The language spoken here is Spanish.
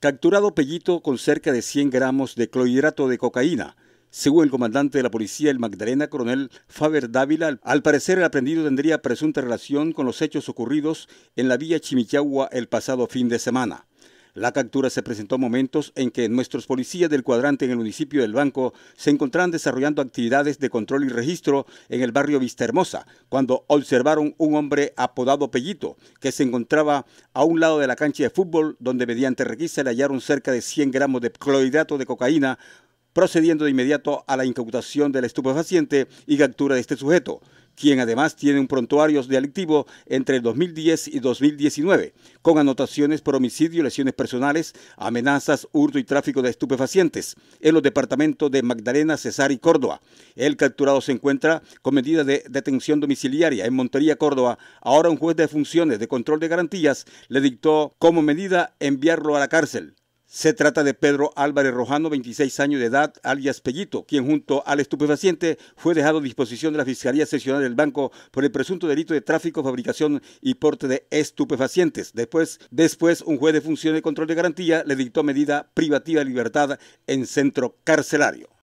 capturado Pellito con cerca de 100 gramos de clorhidrato de cocaína. Según el comandante de la policía, el Magdalena, coronel Faber Dávila, al parecer el aprendido tendría presunta relación con los hechos ocurridos en la vía Chimichagua el pasado fin de semana. La captura se presentó momentos en que nuestros policías del cuadrante en el municipio del Banco se encontraban desarrollando actividades de control y registro en el barrio Vista Hermosa, cuando observaron un hombre apodado Pellito, que se encontraba a un lado de la cancha de fútbol, donde mediante requisa le hallaron cerca de 100 gramos de clorhidrato de cocaína, procediendo de inmediato a la incautación del estupefaciente y captura de este sujeto quien además tiene un prontuario delictivo entre el 2010 y 2019, con anotaciones por homicidio, lesiones personales, amenazas, hurto y tráfico de estupefacientes en los departamentos de Magdalena, Cesar y Córdoba. El capturado se encuentra con medida de detención domiciliaria en Montería, Córdoba. Ahora un juez de funciones de control de garantías le dictó como medida enviarlo a la cárcel. Se trata de Pedro Álvarez Rojano, 26 años de edad, alias Pellito, quien junto al estupefaciente fue dejado a disposición de la Fiscalía Seccional del Banco por el presunto delito de tráfico, fabricación y porte de estupefacientes. Después, después un juez de función de control de garantía le dictó medida privativa de libertad en centro carcelario.